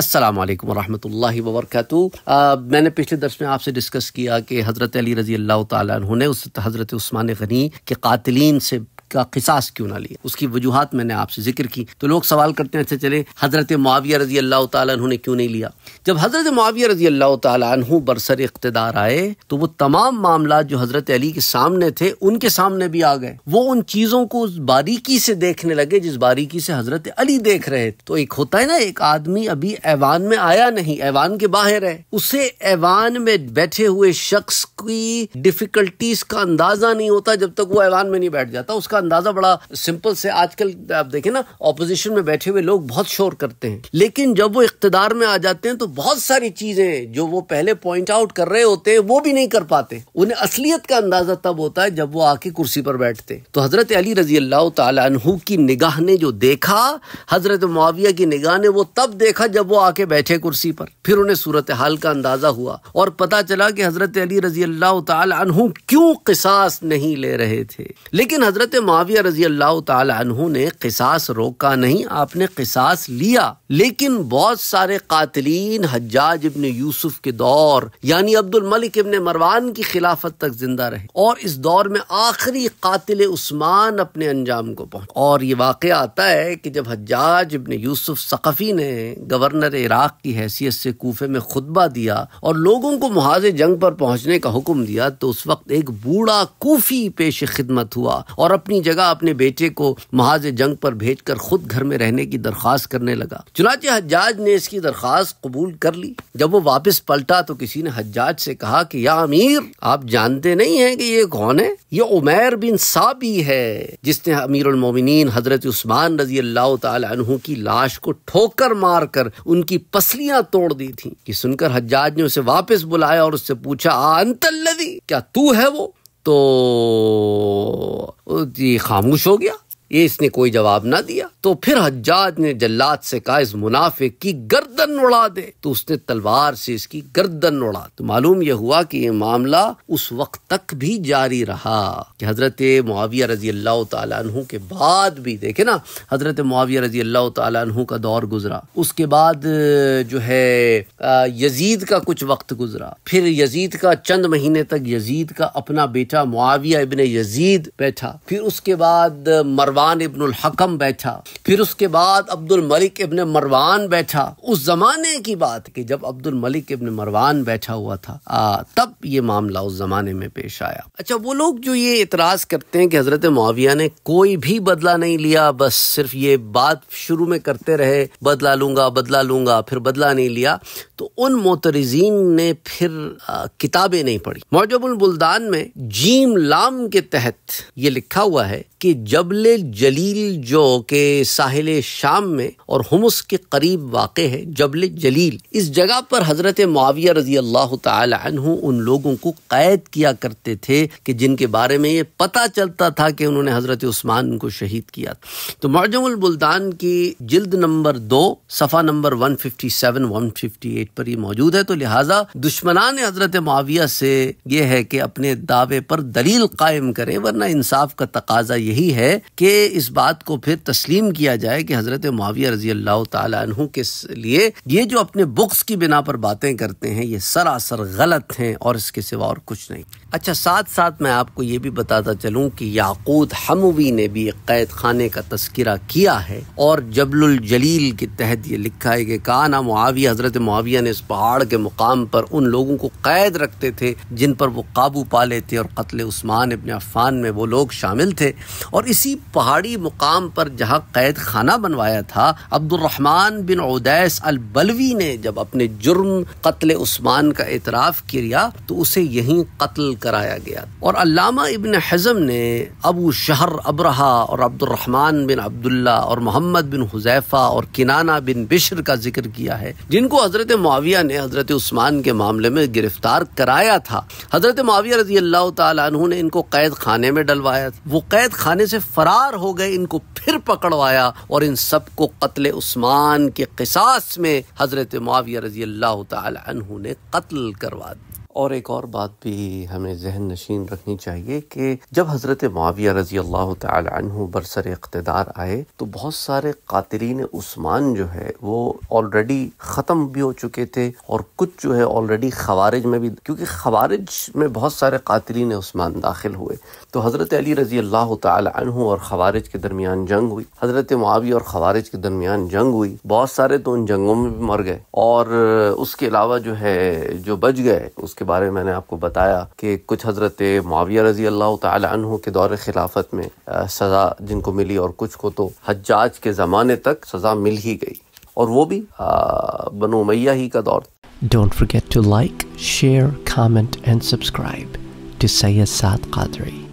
अस्सलाम वालेकुम वरहमतुल्लाहि वबरकatू मैंने पिछले दर्स में आपसे डिस्कस किया कि हज़रत अली रज़ी अल्लाह ताला ने उस हज़रत उस्मान गनी के कातलीन से का किसास क्यों ना लिया उसकी वजूहत मैंने आपसे जिक्र की तो लोग सवाल करते हैं चले हज़रत माविया रजी अल्लाह तु ने क्यों नहीं लिया जब हज़रत माविया रजी अल्लाह तु बरसर इकतदार आए तो वो तमाम मामला जो हज़रत अली के सामने थे उनके सामने भी आ गए वो उन चीज़ों को उस बारीकी से देखने लगे जिस बारीकी से हज़रत अली देख रहे थे तो एक होता है ना एक आदमी अभी ऐवान में आया नहीं ऐवान के बाहर है उसे ऐवान में बैठे हुए शख्स की डिफिकल्टीज का अंदाजा नहीं होता जब तक वो ऐवान में नहीं बैठ जाता उसका इसका अंदाजा बड़ा सिंपल से आजकल आप देखें ना ऑपोजिशन में बैठे हुए लोग बहुत शोर करते हैं लेकिन जब वो इकतदार में आ जाते हैं तो बहुत सारी चीजें जो वो पहले पॉइंट आउट कर रहे होते हैं वो भी नहीं कर पाते उन्हें असलियत का अंदाजा तब होता है जब वो आके कुर्सी पर बैठते तो हजरत अली रजी अल्लाह तहु की निगाह ने जो देखा हजरत मुआविया की निगाह ने वो तब देखा जब वो आके बैठे कुर्सी पर फिर उन्हें सूरत हाल का अंदाजा हुआ और पता चला कि हजरत अली रजी अल्लाह तहु क्यों किसास नहीं ले रहे थे लेकिन हजरत माविया रजी अल्लाह तु ने किसास रोका नहीं आपने किसास लिया लेकिन बहुत सारे कातलीन हज्जाज इबन यूसुफ के दौर यानी अब्दुल मलिक इबन मरवान की खिलाफत तक जिंदा रहे और इस दौर में आखिरी कातिल उस्मान अपने अंजाम को पहुंच और ये वाक़ आता है कि जब हज्जाज इबन यूसुफ सकफ़ी ने गवर्नर इराक की हैसियत से कोफे में खुतबा दिया और लोगों को मुहाजे जंग पर पहुंचने का हुक्म दिया तो उस वक्त एक बूढ़ा कोफी पेश खिदमत हुआ और अपनी अपनी जगह अपने बेटे को महाज जंग पर भेजकर खुद घर में रहने की दरख्वास्त करने लगा चुनाचे हज्जाज ने इसकी दरख्वास्त कबूल कर ली जब वो वापस पलटा तो किसी ने हज्जाज से कहा कि या अमीर आप जानते नहीं है कि ये कौन है ये उमेर बिन साबी है जिसने अमीर उलमोमिन हजरत उस्मान रजी अल्लाह तु की लाश को ठोकर मारकर उनकी पसलियां तोड़ दी थी कि सुनकर हज्जाज ने उसे वापस बुलाया और उससे पूछा आ क्या तू है वो तो जी तो खामोश हो गया ये इसने कोई जवाब ना दिया तो फिर हज्जाज ने जल्लाद से कहा इस मुनाफे की गर्दन उड़ा दे तो उसने तलवार से इसकी गर्दन उड़ा तो मालूम यह हुआ कि यह मामला उस वक्त तक भी जारी रहा कि हजरत मुआविया रजी अल्लाह तु के बाद भी देखे ना हजरत मुआविया रजी अल्लाह तु का दौर गुजरा उसके बाद जो है यजीद का कुछ वक्त गुजरा फिर यजीद का चंद महीने तक यजीद का अपना बेटा मुआविया इबन यजीद बैठा फिर उसके बाद मर मरवान इबन हकम बैठा फिर उसके बाद अब्दुल मलिक इबन मरवान बैठा उस जमाने की बात की जब अब्दुल मलिक इबन मरवान बैठा हुआ था आ, तब ये मामला उस जमाने में पेश आया अच्छा वो लोग जो ये इतराज करते हैं कि हजरत मुआविया ने कोई भी बदला नहीं लिया बस सिर्फ ये बात शुरू में करते रहे बदला लूंगा बदला लूंगा फिर बदला नहीं लिया तो उन मोतरजीन ने फिर किताबें नहीं पढ़ी मौजबुल बुल्दान में जीम लाम के तहत ये लिखा हुआ है कि जबले जलील जो के साहिल शाम में और हमस के करीब वाक़ है जबल जलील इस जगह पर हज़रत माविया रजी अल्लाह तु उन लोगों को कैद किया करते थे कि जिनके बारे में ये पता चलता था कि उन्होंने हज़रत उस्मान को शहीद किया तो मरजमुलबुल्दान की जल्द नंबर दो सफ़ा number one fifty seven one fifty eight पर यह मौजूद है तो लिहाजा दुश्मनान हज़रत माविया से यह है कि अपने दावे पर दलील कायम करें वरना इंसाफ का तकाजा यही है कि इस बात को फिर तस्लीम किया जाए कि हज़रत माविया रजी अल्लाह तु के लिए ये जो अपने बुक्स की बिना पर बातें करते हैं ये सरासर गलत हैं और इसके सिवा और कुछ नहीं अच्छा साथ साथ मैं आपको ये भी बताता चलूँ कि याकूत हमवी ने भी एक कैद खाने का तस्करा किया है और जबलुल जलील के तहत ये लिखा है कि ना मुआविया हज़रत मुआविया ने इस पहाड़ के मुकाम पर उन लोगों को कैद रखते थे जिन पर वो काबू पा लेते और कत्ल उस्मान अपने अफान में वो लोग शामिल थे और इसी पहाड़ी मुकाम पर जहाँ कैद खाना बनवाया था अब्दुलरहमान बिन उदैस अल बलवी ने जब अपने जुर्म कत्ल उस्मान का एतराफ़ किया तो उसे यहीं कत्ल कराया गया और अलामा इबन हज़म ने अबू शहर अबरहा और अब्दुलरहमान बिन अब्दुल्ला और मोहम्मद बिन हुजैफा और किनाना बिन बिशर का जिक्र किया है जिनको हज़रत माविया ने हज़रत उस्मान के मामले में गिरफ्तार कराया था हज़रत माविया रजी अल्लाह तु ने इनको कैद खाने में डलवाया वो कैद खाने से फरार फरार हो गए इनको फिर पकड़वाया और इन सबको कत्ल उस्मान के किसास में हजरत माविया रजी अल्लाह तहु ने कत्ल करवा दिया और एक और बात भी हमें जहन नशीन रखनी चाहिए कि जब हज़रत माविया रजी अल्लाह तु बरसर इकतदार आए तो बहुत सारे कातरीन उस्मान जो है वो ऑलरेडी ख़त्म भी हो चुके थे और कुछ जो है ऑलरेडी खबारिज में भी क्योंकि खवारज में बहुत सारे कातरीन उस्मान दाखिल हुए तो हज़रत अली रजी अल्लाह तु और खवारज के दरमियान जंग हुई हज़रत माविया और खवारज के दरमियान जंग हुई बहुत सारे तो उन जंगों में भी मर गए और उसके अलावा जो है जो बच गए उसके के बारे में मैंने आपको बताया कि कुछ हज़रत माविया रजी अल्लाह तहों के दौर खिलाफत में सज़ा जिनको मिली और कुछ को तो हजाज के ज़माने तक सज़ा मिल ही गई और वो भी बनो मैया ही का दौर don't forget to like share comment and subscribe to Syed Saad Qadri